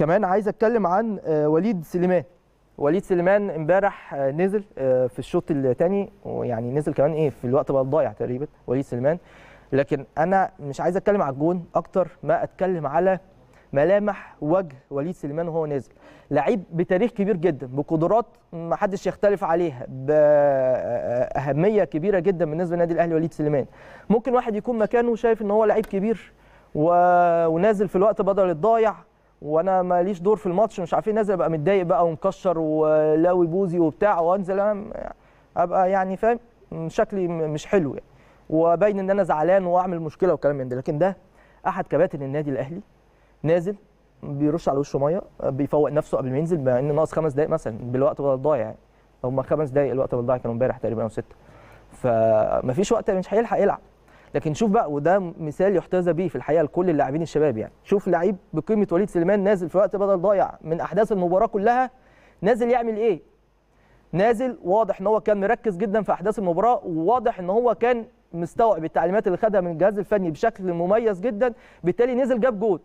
كمان عايز اتكلم عن آه، وليد سليمان وليد سليمان امبارح آه، نزل آه، في الشوط الثاني ويعني نزل كمان ايه في الوقت بقى الضايع تقريبا وليد سليمان لكن انا مش عايز اتكلم على الجون اكتر ما اتكلم على ملامح وجه وليد سليمان وهو نازل لعيب بتاريخ كبير جدا بقدرات ما حدش يختلف عليها باهميه كبيره جدا بالنسبه للنادي الاهلي وليد سليمان ممكن واحد يكون مكانه شايف ان هو لعيب كبير و... ونازل في الوقت بدل الضايع وانا ماليش دور في الماتش مش عارفين نازل ابقى متضايق بقى ومكشر ولاوي بوزي وبتاع وانزل ابقى يعني فاهم شكلي مش حلو يعني وباين ان انا زعلان واعمل مشكله وكلام من ده لكن ده احد كباتن النادي الاهلي نازل بيرش على وشه ميه بيفوق نفسه قبل ما ينزل بما ان ناقص خمس دقائق مثلا بالوقت الضايع يعني هم خمس دقائق الوقت الضايع كانوا امبارح تقريبا او سته فمفيش وقت مش هيلحق يلعب لكن شوف بقى وده مثال يحتذى به في الحقيقه لكل اللاعبين الشباب يعني شوف لعيب بقيمه وليد سليمان نازل في وقت بدل ضايع من احداث المباراه كلها نازل يعمل ايه نازل واضح ان هو كان مركز جدا في احداث المباراه وواضح ان هو كان مستوعب التعليمات اللي خدها من الجهاز الفني بشكل مميز جدا بالتالي نزل جاب جول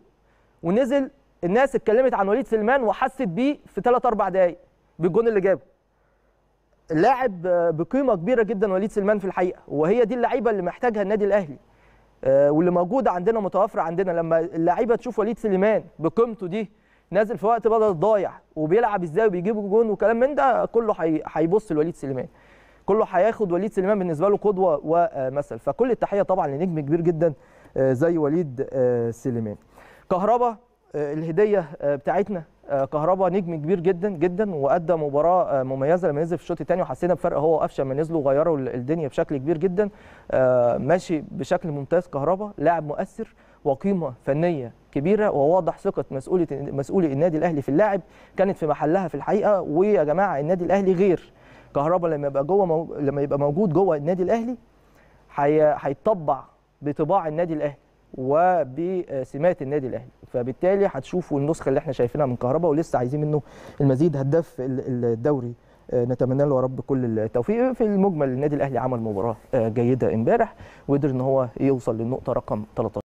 ونزل الناس اتكلمت عن وليد سليمان وحست بيه في 3 4 دقائق بالجون اللي جابه لاعب بقيمه كبيره جدا وليد سلمان في الحقيقه وهي دي اللعيبه اللي محتاجها النادي الاهلي آه، واللي موجوده عندنا متوفره عندنا لما اللعيبه تشوف وليد سليمان بقيمته دي نازل في وقت بدل ضايع وبيلعب ازاي وبيجيب جون وكلام من ده كله هيبص لوليد سليمان كله هياخد وليد سليمان بالنسبه له قدوه ومثل فكل التحيه طبعا لنجم كبير جدا آه، زي وليد آه، سليمان كهربا الهديه بتاعتنا آه، كهربا نجم كبير جدا جدا وادى مباراه آه، مميزه لما نزل في الشوط الثاني وحسينا بفرق هو وقفشه لما نزلوا غيروا الدنيا بشكل كبير جدا آه، ماشي بشكل ممتاز كهربا لاعب مؤثر وقيمه فنيه كبيره وواضح ثقه مسؤوليه مسؤولي النادي الاهلي في اللاعب كانت في محلها في الحقيقه ويا جماعه النادي الاهلي غير كهربا لما يبقى جوه لما يبقى موجود جوه النادي الاهلي هيطبع بطباع النادي الاهلي وبسمات النادي الاهلي فبالتالي هتشوفوا النسخه اللي احنا شايفينها من كهربا ولسه عايزين منه المزيد هداف الدوري آه، نتمنى له يا رب كل التوفيق في المجمل النادي الاهلي عمل مباراه آه، جيده امبارح وقدر ان هو يوصل للنقطه رقم 13